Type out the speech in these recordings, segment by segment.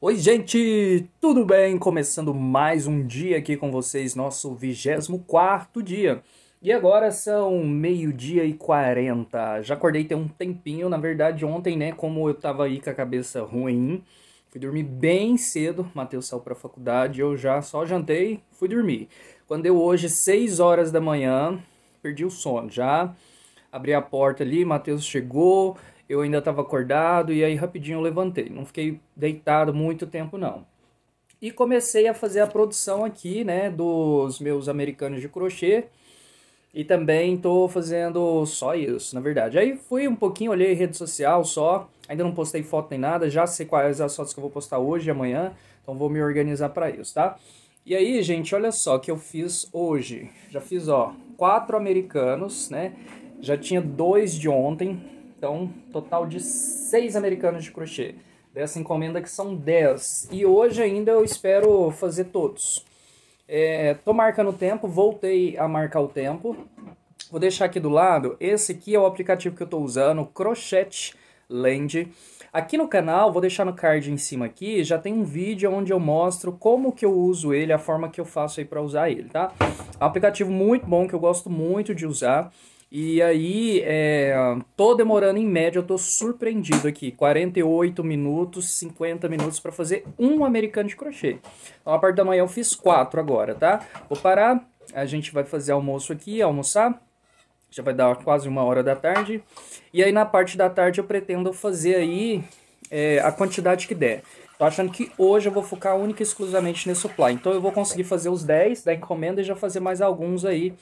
Oi, gente, tudo bem? Começando mais um dia aqui com vocês, nosso 24 dia. E agora são meio-dia e 40. Já acordei tem um tempinho, na verdade, ontem, né? Como eu tava aí com a cabeça ruim, fui dormir bem cedo. Matheus saiu pra faculdade, eu já só jantei, fui dormir. Quando deu hoje, 6 horas da manhã, perdi o sono já. Abri a porta ali, Matheus chegou, eu ainda estava acordado e aí rapidinho eu levantei. Não fiquei deitado muito tempo não. E comecei a fazer a produção aqui, né, dos meus americanos de crochê. E também estou fazendo só isso, na verdade. Aí fui um pouquinho, olhei rede social só. Ainda não postei foto nem nada, já sei quais as fotos que eu vou postar hoje e amanhã. Então vou me organizar para isso, tá? E aí, gente, olha só o que eu fiz hoje. Já fiz, ó, quatro americanos, né? Já tinha dois de ontem, então, total de 6 americanos de crochê. Dessa encomenda que são 10. E hoje ainda eu espero fazer todos. É, tô marcando o tempo, voltei a marcar o tempo. Vou deixar aqui do lado. Esse aqui é o aplicativo que eu estou usando, Crochet Land. Aqui no canal, vou deixar no card em cima aqui, já tem um vídeo onde eu mostro como que eu uso ele, a forma que eu faço aí para usar ele, tá? É um aplicativo muito bom que eu gosto muito de usar. E aí, é, tô demorando em média, eu tô surpreendido aqui, 48 minutos, 50 minutos para fazer um americano de crochê. Então, a parte da manhã eu fiz quatro agora, tá? Vou parar, a gente vai fazer almoço aqui, almoçar, já vai dar quase uma hora da tarde. E aí, na parte da tarde, eu pretendo fazer aí é, a quantidade que der. Tô achando que hoje eu vou focar única e exclusivamente nesse supply. Então eu vou conseguir fazer os 10 da encomenda e já fazer mais alguns aí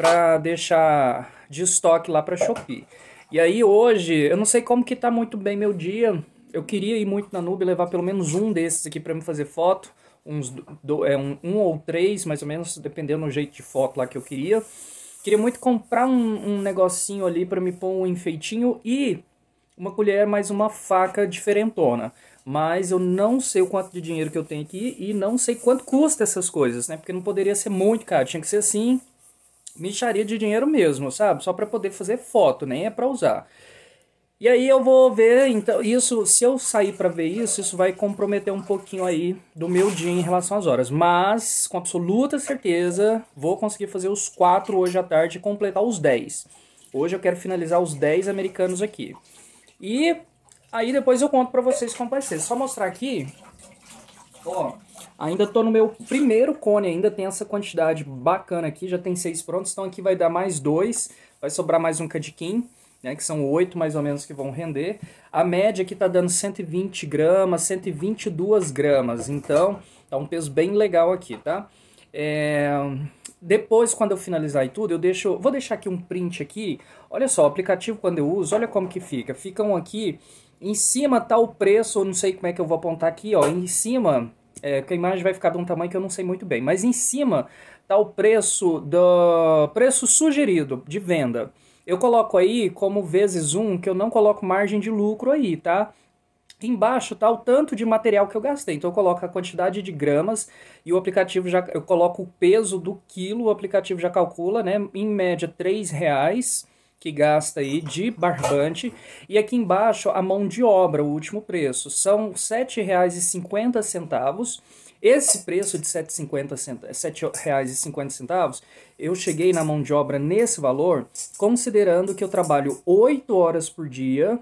para deixar de estoque lá para Shopee. E aí hoje, eu não sei como que tá muito bem meu dia. Eu queria ir muito na nube levar pelo menos um desses aqui para me fazer foto, uns do, é, um, um, ou três mais ou menos, dependendo do jeito de foto lá que eu queria. Queria muito comprar um, um negocinho ali para me pôr um enfeitinho e uma colher mais uma faca diferentona. Mas eu não sei o quanto de dinheiro que eu tenho aqui e não sei quanto custa essas coisas, né? Porque não poderia ser muito caro, tinha que ser assim, micharia de dinheiro mesmo, sabe? Só para poder fazer foto, nem é para usar. E aí eu vou ver, então, isso, se eu sair para ver isso, isso vai comprometer um pouquinho aí do meu dia em relação às horas. Mas, com absoluta certeza, vou conseguir fazer os quatro hoje à tarde e completar os 10. Hoje eu quero finalizar os 10 americanos aqui. E aí depois eu conto pra vocês como vai ser. Só mostrar aqui, ó... Ainda estou no meu primeiro cone, ainda tem essa quantidade bacana aqui, já tem seis prontos, então aqui vai dar mais dois, vai sobrar mais um cadiquim, né, que são oito mais ou menos que vão render. A média aqui tá dando 120 gramas, 122 gramas, então tá um peso bem legal aqui, tá? É... Depois, quando eu finalizar e tudo, eu deixo, vou deixar aqui um print aqui. Olha só, o aplicativo quando eu uso, olha como que fica. Ficam aqui, em cima tá o preço, eu não sei como é que eu vou apontar aqui, ó, em cima é, que a imagem vai ficar de um tamanho que eu não sei muito bem. Mas em cima tá o preço do preço sugerido de venda. Eu coloco aí como vezes um que eu não coloco margem de lucro aí, tá? Embaixo tá o tanto de material que eu gastei. Então eu coloco a quantidade de gramas e o aplicativo já eu coloco o peso do quilo, o aplicativo já calcula, né, em média três reais que gasta aí de barbante. E aqui embaixo a mão de obra, o último preço. São R$ 7,50. Esse preço de R$ 7,50, eu cheguei na mão de obra nesse valor, considerando que eu trabalho 8 horas por dia,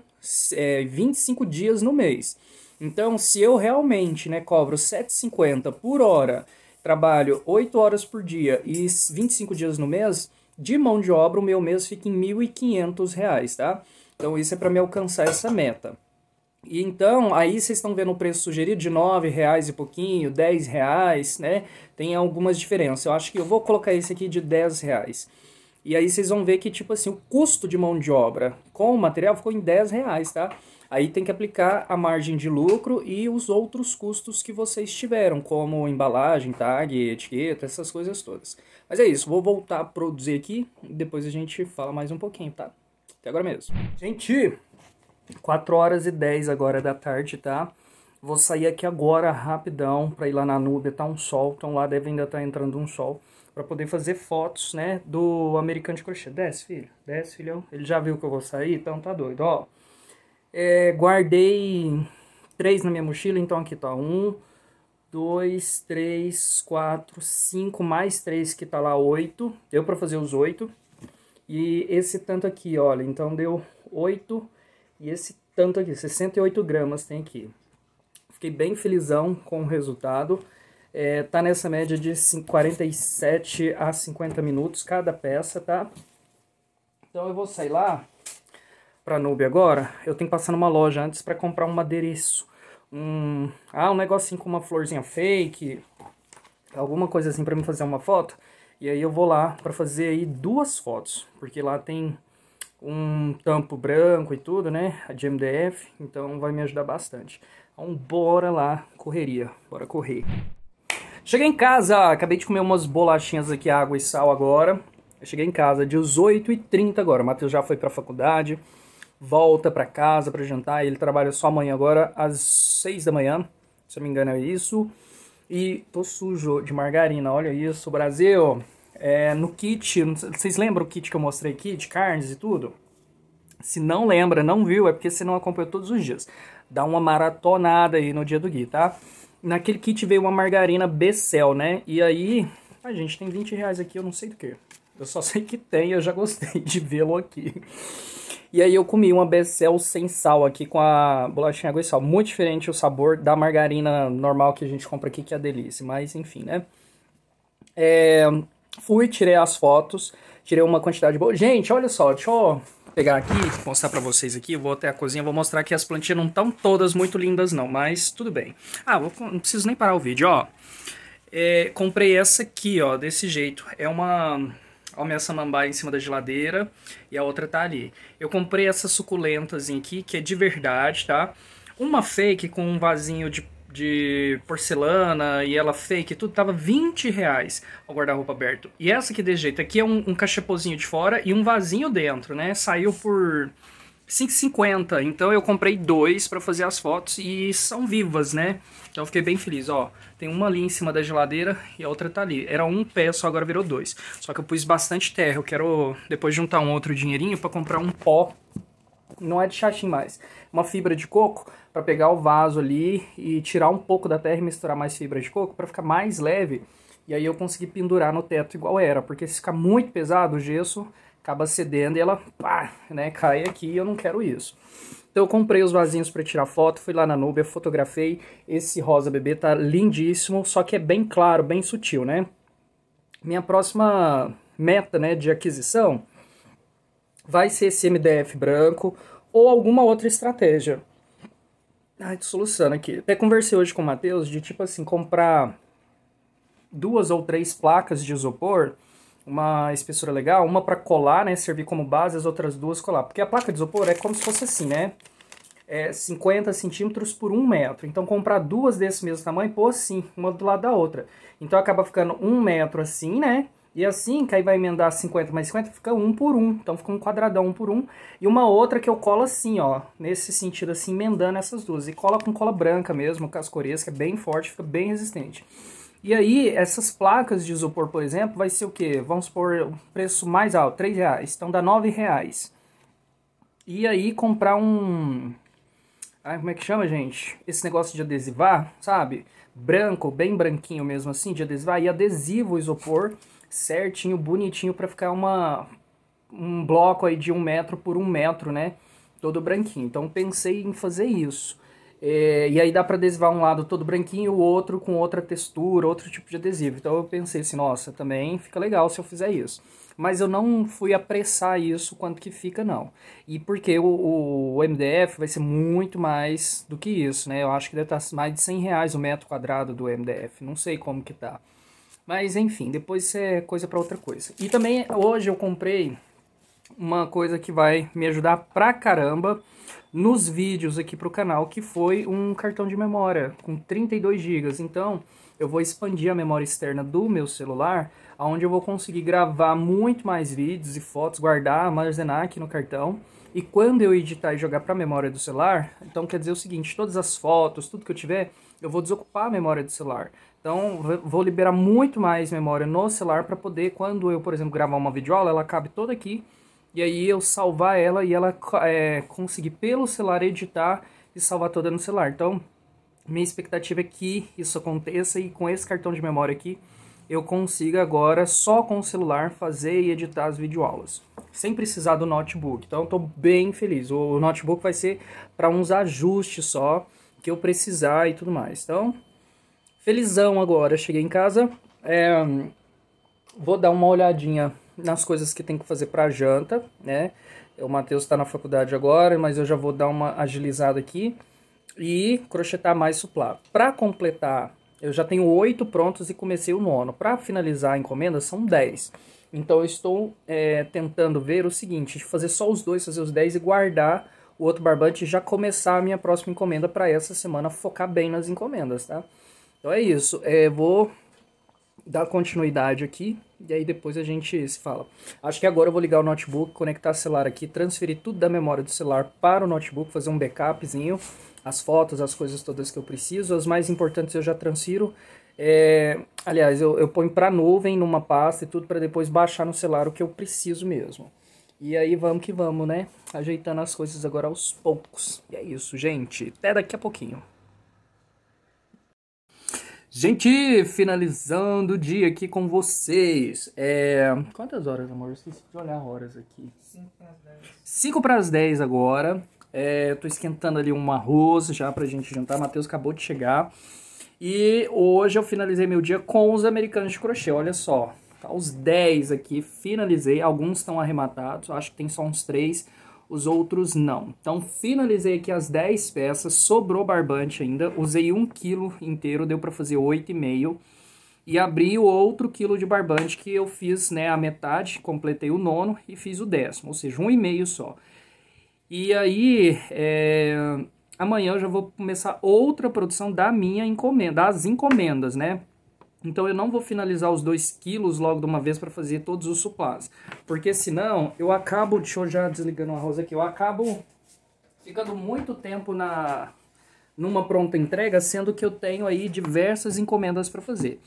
é, 25 dias no mês. Então, se eu realmente né, cobro R$ 7,50 por hora, trabalho 8 horas por dia e 25 dias no mês, de mão de obra o meu mês fica em R$ 1.500, tá? Então isso é para me alcançar essa meta. E então, aí vocês estão vendo o preço sugerido de R$ reais e pouquinho, R$ reais, né? Tem algumas diferenças. Eu acho que eu vou colocar esse aqui de R$ reais. E aí vocês vão ver que, tipo assim, o custo de mão de obra com o material ficou em 10 reais, tá? Aí tem que aplicar a margem de lucro e os outros custos que vocês tiveram, como embalagem, tag, etiqueta, essas coisas todas. Mas é isso, vou voltar a produzir aqui, depois a gente fala mais um pouquinho, tá? Até agora mesmo. Gente, 4 horas e 10 agora da tarde, tá? Vou sair aqui agora rapidão para ir lá na Núbia, tá um sol, então lá deve ainda estar tá entrando um sol para poder fazer fotos, né, do americano de crochê. Desce, filho. Desce, filhão. Ele já viu que eu vou sair, então tá doido, ó. É, guardei três na minha mochila, então aqui tá um, dois, três, quatro, cinco, mais três que tá lá oito. Deu para fazer os oito. E esse tanto aqui, olha, então deu oito. E esse tanto aqui, 68 gramas tem aqui. Fiquei bem felizão com o resultado. É, tá nessa média de 47 a 50 minutos cada peça, tá? Então eu vou sair lá para noob agora, eu tenho que passar numa loja antes para comprar um adereço. Um, ah, um negocinho com uma florzinha fake, alguma coisa assim para me fazer uma foto. E aí eu vou lá para fazer aí duas fotos, porque lá tem um tampo branco e tudo, né? A de MDF, então vai me ajudar bastante. Então bora lá, correria, bora correr. Cheguei em casa, acabei de comer umas bolachinhas aqui, água e sal agora. cheguei em casa, 18h30 agora. O Matheus já foi pra faculdade volta para casa para jantar. Ele trabalha só amanhã agora, às 6 da manhã, se eu me engano é isso. E tô sujo de margarina, olha isso, Brasil. É, no kit, vocês lembram o kit que eu mostrei aqui, de carnes e tudo? Se não lembra, não viu, é porque você não acompanhou todos os dias. Dá uma maratonada aí no dia do Gui, tá? Naquele kit veio uma margarina Becel, né? E aí, a gente tem 20 reais aqui, eu não sei do que. Eu só sei que tem, eu já gostei de vê-lo aqui. E aí eu comi uma becel sem sal aqui com a bolachinha água e sal. Muito diferente o sabor da margarina normal que a gente compra aqui, que é delícia. Mas enfim, né? É, fui, tirei as fotos, tirei uma quantidade boa. Gente, olha só, deixa eu pegar aqui, mostrar para vocês aqui. Vou até a cozinha, vou mostrar que as plantinhas não estão todas muito lindas não, mas tudo bem. Ah, vou, não preciso nem parar o vídeo, ó. É, comprei essa aqui, ó, desse jeito. É uma a minha samambaia em cima da geladeira e a outra tá ali. Eu comprei essa suculentas aqui, que é de verdade, tá? Uma fake com um vasinho de, de porcelana e ela fake, tudo tava 20 reais o guarda-roupa aberto. E essa aqui de jeito, aqui é um, um cachepozinho de fora e um vasinho dentro, né? Saiu por 5,50. Então eu comprei dois para fazer as fotos e são vivas, né? Então eu fiquei bem feliz, ó. Tem uma ali em cima da geladeira e a outra tá ali. Era um pé, só agora virou dois. Só que eu pus bastante terra. Eu quero depois juntar um outro dinheirinho para comprar um pó. Não é de chatinho mais. Uma fibra de coco para pegar o vaso ali e tirar um pouco da terra e misturar mais fibra de coco para ficar mais leve. E aí eu consegui pendurar no teto igual era, porque se ficar muito pesado o gesso, acaba cedendo e ela pá, né, cai aqui eu não quero isso. Então eu comprei os vasinhos para tirar foto, fui lá na Nubia, fotografei. Esse rosa bebê tá lindíssimo, só que é bem claro, bem sutil, né? Minha próxima meta, né, de aquisição vai ser esse MDF branco ou alguma outra estratégia. Ai, tô soluçando aqui. Até conversei hoje com o Matheus de, tipo assim, comprar duas ou três placas de isopor uma espessura legal, uma para colar, né, servir como base, as outras duas colar. Porque a placa de isopor é como se fosse assim, né, é 50 centímetros por 1 metro. Então comprar duas desse mesmo tamanho, pô, sim, uma do lado da outra. Então acaba ficando 1 metro assim, né, e assim, que aí vai emendar 50 mais 50, fica um por um. Então fica um quadradão um por um. E uma outra que eu colo assim, ó. Nesse sentido, assim, emendando essas duas. E cola com cola branca mesmo, cascoresca, é bem forte, fica bem resistente. E aí, essas placas de isopor, por exemplo, vai ser o quê? Vamos supor um preço mais alto, 3 reais. Então dá 9 reais. E aí comprar um... Ah, como é que chama, gente? Esse negócio de adesivar, sabe? Branco, bem branquinho mesmo assim, de adesivar. E adesivo o isopor certinho, bonitinho, para ficar uma... um bloco aí de um metro por um metro, né? Todo branquinho. Então pensei em fazer isso. É, e aí dá para adesivar um lado todo branquinho, o outro com outra textura, outro tipo de adesivo. Então eu pensei assim, nossa, também fica legal se eu fizer isso. Mas eu não fui apressar isso quanto que fica, não. E porque o, o MDF vai ser muito mais do que isso, né? Eu acho que deve estar mais de 100 reais o metro quadrado do MDF. Não sei como que tá. Mas enfim, depois é coisa para outra coisa. E também hoje eu comprei uma coisa que vai me ajudar pra caramba nos vídeos aqui pro canal, que foi um cartão de memória com 32 GB. Então, eu vou expandir a memória externa do meu celular, onde eu vou conseguir gravar muito mais vídeos e fotos, guardar, armazenar aqui no cartão. E quando eu editar e jogar para a memória do celular, então quer dizer o seguinte, todas as fotos, tudo que eu tiver, eu vou desocupar a memória do celular. Então, vou liberar muito mais memória no celular para poder, quando eu, por exemplo, gravar uma videoaula, ela cabe toda aqui e aí eu salvar ela e ela é, conseguir pelo celular editar e salvar toda no celular. Então, minha expectativa é que isso aconteça e com esse cartão de memória aqui eu consiga agora só com o celular fazer e editar as videoaulas, sem precisar do notebook. Então, estou bem feliz. O notebook vai ser para uns ajustes só que eu precisar e tudo mais. Então, felizão agora. Cheguei em casa, é, vou dar uma olhadinha nas coisas que tem que fazer para janta, né? O Matheus está na faculdade agora, mas eu já vou dar uma agilizada aqui e crochetar mais suplá. Para completar, eu já tenho oito prontos e comecei o nono. Para finalizar a encomenda, são dez. Então eu estou é, tentando ver o seguinte: fazer só os dois, fazer os dez e guardar o outro barbante e já começar a minha próxima encomenda para essa semana, focar bem nas encomendas, tá? Então é isso. É, vou dar continuidade aqui e aí depois a gente se fala. Acho que agora eu vou ligar o notebook, conectar o celular aqui, transferir tudo da memória do celular para o notebook, fazer um backupzinho, as fotos, as coisas todas que eu preciso, as mais importantes eu já transfiro. É, aliás, eu, eu ponho para nuvem numa pasta e tudo para depois baixar no celular o que eu preciso mesmo. E aí vamos que vamos, né? Ajeitando as coisas agora aos poucos. E é isso, gente. Até daqui a pouquinho. Gente, finalizando o dia aqui com vocês. É... Quantas horas, amor? Eu esqueci de olhar horas aqui. 5 para as 10 agora. É, tô esquentando ali um arroz já pra gente jantar. Matheus acabou de chegar. E hoje eu finalizei meu dia com os americanos de crochê, olha só. Tá os 10 aqui, finalizei. Alguns estão arrematados, acho que tem só uns 3 os outros não. Então finalizei aqui as 10 peças, sobrou barbante ainda, usei um quilo inteiro, deu para fazer 8,5 e abri o outro quilo de barbante que eu fiz né, a metade, completei o nono e fiz o décimo, ou seja, um e meio só. E aí, é, amanhã eu já vou começar outra produção da minha encomenda, das encomendas, né? Então eu não vou finalizar os 2 quilos logo de uma vez para fazer todos os suplás. Porque senão eu acabo, deixa eu já desligando o arroz aqui, eu acabo ficando muito tempo na numa pronta entrega, sendo que eu tenho aí diversas encomendas para fazer.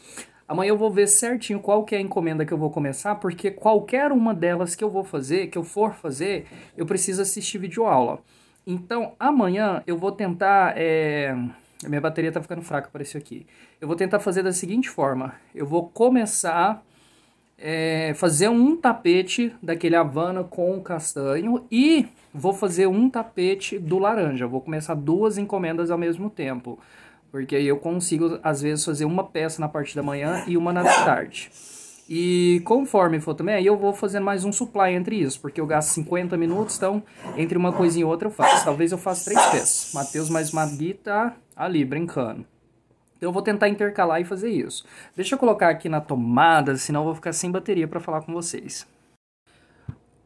Amanhã eu vou ver certinho qual que é a encomenda que eu vou começar, porque qualquer uma delas que eu vou fazer, que eu for fazer, eu preciso assistir vídeo aula Então amanhã eu vou tentar... É a minha bateria está ficando fraca, apareceu aqui. Eu vou tentar fazer da seguinte forma. Eu vou começar é, fazer um tapete daquele Havana com castanho e vou fazer um tapete do laranja. Vou começar duas encomendas ao mesmo tempo. Porque aí eu consigo, às vezes, fazer uma peça na parte da manhã e uma na tarde. E conforme for também, aí eu vou fazendo mais um supply entre isso, porque eu gasto 50 minutos, então entre uma coisinha e outra eu faço. Talvez eu faça três peças. Matheus mais Magui tá ali, brincando. Então eu vou tentar intercalar e fazer isso. Deixa eu colocar aqui na tomada, senão eu vou ficar sem bateria para falar com vocês.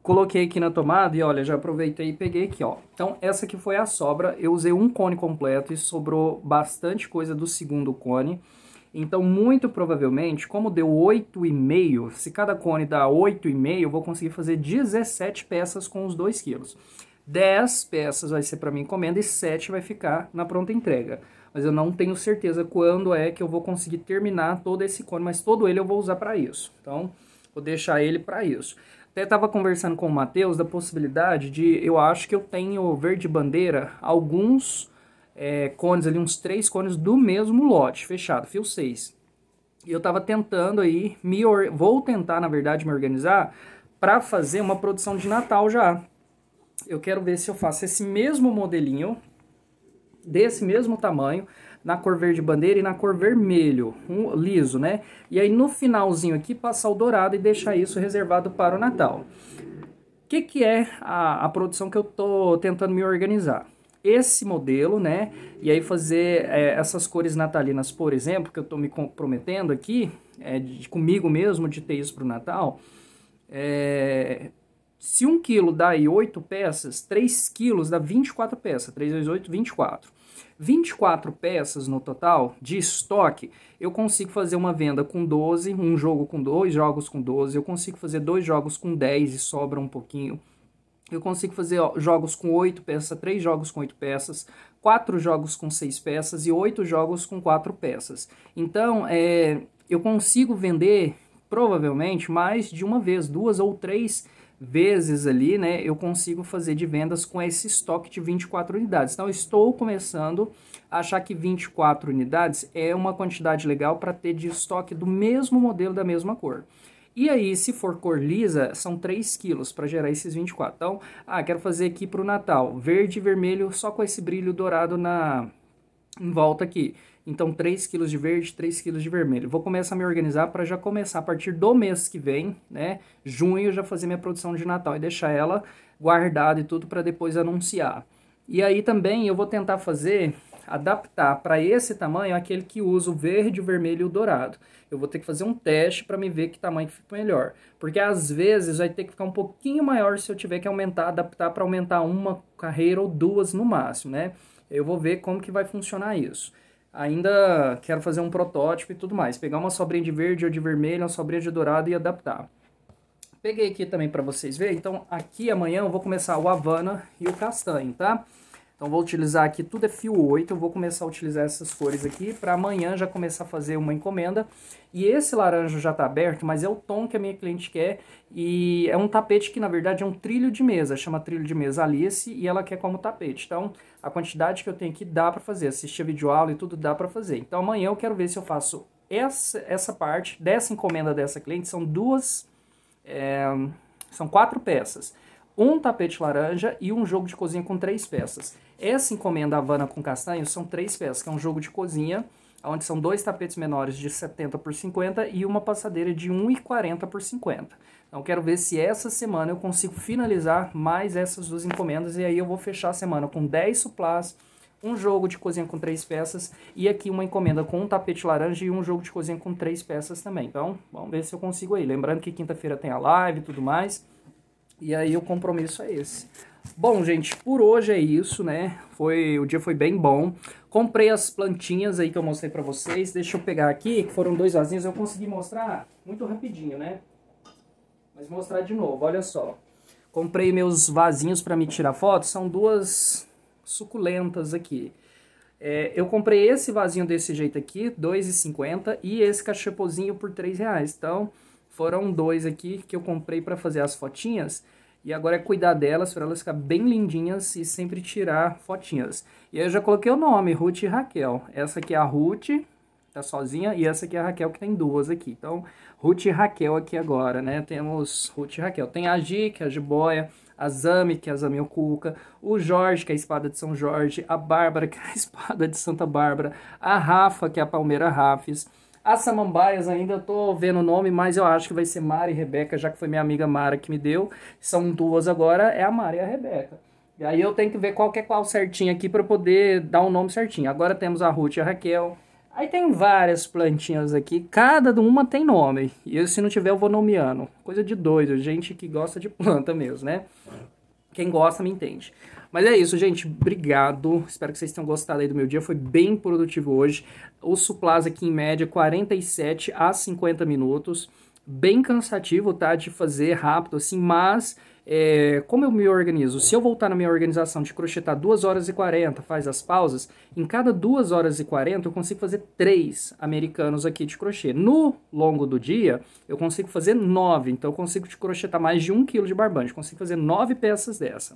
Coloquei aqui na tomada e olha, já aproveitei e peguei aqui, ó. Então essa aqui foi a sobra, eu usei um cone completo e sobrou bastante coisa do segundo cone. Então, muito provavelmente, como deu 8,5, se cada cone dá 8,5, eu vou conseguir fazer 17 peças com os 2 quilos. 10 peças vai ser para minha encomenda e 7 vai ficar na pronta entrega. Mas eu não tenho certeza quando é que eu vou conseguir terminar todo esse cone, mas todo ele eu vou usar para isso. Então, vou deixar ele para isso. Até estava conversando com o Matheus da possibilidade de, eu acho que eu tenho verde bandeira, alguns é, cones ali, uns três cones do mesmo lote, fechado, fio 6. E eu estava tentando aí, me vou tentar, na verdade, me organizar para fazer uma produção de Natal já. Eu quero ver se eu faço esse mesmo modelinho, desse mesmo tamanho, na cor verde bandeira e na cor vermelho, um, liso, né? E aí no finalzinho aqui passar o dourado e deixar isso reservado para o Natal. O que, que é a, a produção que eu tô tentando me organizar? esse modelo, né? E aí fazer é, essas cores natalinas, por exemplo, que eu tô me comprometendo aqui, é, de, comigo mesmo, de ter isso para o Natal. É, se um quilo dá aí oito peças, três quilos dá 24 peças. 3 vezes 8, 24. 24 peças no total de estoque, eu consigo fazer uma venda com 12, um jogo com dois jogos com 12, eu consigo fazer dois jogos com 10 e sobra um pouquinho eu consigo fazer ó, jogos com oito peças, três jogos com oito peças, quatro jogos com seis peças e oito jogos com quatro peças. Então, é, eu consigo vender provavelmente mais de uma vez, duas ou três vezes ali, né? Eu consigo fazer de vendas com esse estoque de 24 unidades. Então, estou começando a achar que 24 unidades é uma quantidade legal para ter de estoque do mesmo modelo, da mesma cor. E aí, se for cor lisa, são 3 quilos para gerar esses 24. Então, ah, quero fazer aqui para o Natal, verde e vermelho, só com esse brilho dourado na em volta aqui. Então, 3 quilos de verde, 3 quilos de vermelho. Vou começar a me organizar para já começar a partir do mês que vem, né? Junho, já fazer minha produção de Natal e deixar ela guardada e tudo para depois anunciar. E aí também eu vou tentar fazer adaptar para esse tamanho é aquele que usa o verde, o vermelho e o dourado. Eu vou ter que fazer um teste para me ver que tamanho que fica melhor. Porque às vezes vai ter que ficar um pouquinho maior se eu tiver que aumentar, adaptar para aumentar uma carreira ou duas no máximo, né? Eu vou ver como que vai funcionar isso. Ainda quero fazer um protótipo e tudo mais. Pegar uma sobrinha de verde ou de vermelho, uma sobrinha de dourado e adaptar. Peguei aqui também para vocês verem. Então aqui amanhã eu vou começar o Havana e o castanho, tá? Então vou utilizar aqui, tudo é fio 8, eu vou começar a utilizar essas cores aqui para amanhã já começar a fazer uma encomenda. E esse laranja já está aberto, mas é o tom que a minha cliente quer e é um tapete que na verdade é um trilho de mesa, chama trilho de mesa Alice e ela quer como tapete. Então a quantidade que eu tenho aqui dá para fazer, assistir a videoaula e tudo dá para fazer. Então amanhã eu quero ver se eu faço essa, essa parte dessa encomenda dessa cliente, são duas, é, são quatro peças um tapete laranja e um jogo de cozinha com três peças. Essa encomenda Havana com castanho são três peças, que é um jogo de cozinha, onde são dois tapetes menores de 70 por 50 e uma passadeira de 1,40 por 50. Então quero ver se essa semana eu consigo finalizar mais essas duas encomendas e aí eu vou fechar a semana com 10 suplás, um jogo de cozinha com três peças e aqui uma encomenda com um tapete laranja e um jogo de cozinha com três peças também. Então, vamos ver se eu consigo aí. Lembrando que quinta-feira tem a live e tudo mais. E aí o compromisso é esse. Bom, gente, por hoje é isso, né? Foi, o dia foi bem bom. Comprei as plantinhas aí que eu mostrei pra vocês. Deixa eu pegar aqui, que foram dois vasinhos. Eu consegui mostrar muito rapidinho, né? Mas mostrar de novo, olha só. Comprei meus vasinhos pra me tirar foto. São duas suculentas aqui. É, eu comprei esse vasinho desse jeito aqui, R$2,50. E esse cachepozinho por R$3,00. Então... Foram dois aqui que eu comprei para fazer as fotinhas. E agora é cuidar delas para elas ficarem bem lindinhas e sempre tirar fotinhas. E aí eu já coloquei o nome, Ruth e Raquel. Essa aqui é a Ruth, tá sozinha, e essa aqui é a Raquel, que tem duas aqui. Então, Ruth e Raquel aqui agora, né? Temos Ruth e Raquel. Tem a Gi, que é a jiboia, a Zami, que é a Zami Ocuca, o Jorge, que é a espada de São Jorge, a Bárbara, que é a espada de Santa Bárbara, a Rafa, que é a Palmeira Rafis, as samambaias ainda estou vendo o nome, mas eu acho que vai ser Mara e Rebeca, já que foi minha amiga Mara que me deu. São duas agora, é a Mara e a Rebeca. E aí eu tenho que ver qual que é qual certinho aqui para poder dar o um nome certinho. Agora temos a Ruth e a Raquel. Aí tem várias plantinhas aqui, cada uma tem nome. E eu, se não tiver eu vou nomeando. Coisa de doido, gente que gosta de planta mesmo, né? Quem gosta me entende. Mas é isso, gente. Obrigado. Espero que vocês tenham gostado aí do meu dia. Foi bem produtivo hoje. O Suplas aqui em média 47 a 50 minutos. Bem cansativo, tá? De fazer rápido assim, mas é, como eu me organizo? Se eu voltar na minha organização de crochetar 2 horas e 40, faz as pausas, em cada 2 horas e 40 eu consigo fazer 3 americanos aqui de crochê. No longo do dia, eu consigo fazer 9, então eu consigo crochetar mais de 1 kg de barbante, consigo fazer 9 peças dessa.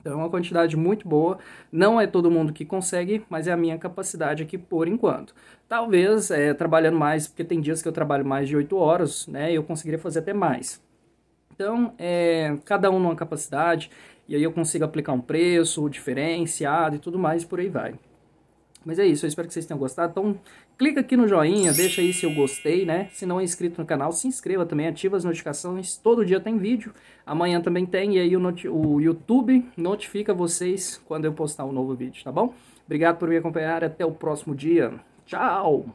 Então é uma quantidade muito boa. Não é todo mundo que consegue, mas é a minha capacidade aqui por enquanto. Talvez é, trabalhando mais, porque tem dias que eu trabalho mais de 8 horas, né? Eu conseguiria fazer até mais. Então, é, cada um numa capacidade, e aí eu consigo aplicar um preço diferenciado e tudo mais, e por aí vai. Mas é isso, eu espero que vocês tenham gostado. Então, clica aqui no joinha, deixa aí se eu gostei, né? Se não é inscrito no canal, se inscreva também, ativa as notificações. Todo dia tem vídeo, amanhã também tem, e aí o, o YouTube notifica vocês quando eu postar um novo vídeo, tá bom? Obrigado por me acompanhar, até o próximo dia. Tchau!